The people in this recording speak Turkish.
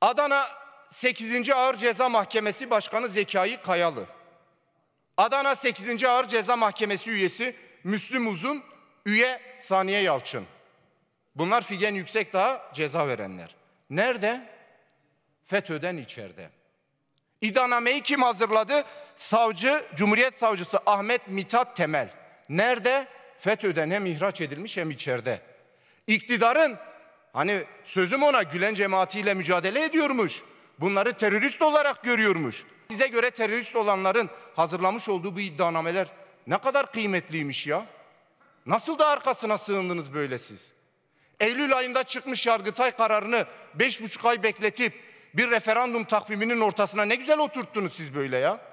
Adana 8. Ağır Ceza Mahkemesi Başkanı Zekai Kayalı. Adana 8. Ağır Ceza Mahkemesi üyesi Müslüm Uzun, üye Saniye Yalçın. Bunlar Figen Yüksekdağ'a ceza verenler. Nerede? FETÖ'den içeride. İddianameyi kim hazırladı? Savcı, Cumhuriyet Savcısı Ahmet Mithat Temel. Nerede? FETÖ'den hem ihraç edilmiş hem içeride. İktidarın Hani sözüm ona Gülen cemaatiyle mücadele ediyormuş. Bunları terörist olarak görüyormuş. Size göre terörist olanların hazırlamış olduğu bu iddianameler ne kadar kıymetliymiş ya. Nasıl da arkasına sığındınız böyle siz? Eylül ayında çıkmış Yargıtay kararını beş buçuk ay bekletip bir referandum takviminin ortasına ne güzel oturttunuz siz böyle ya.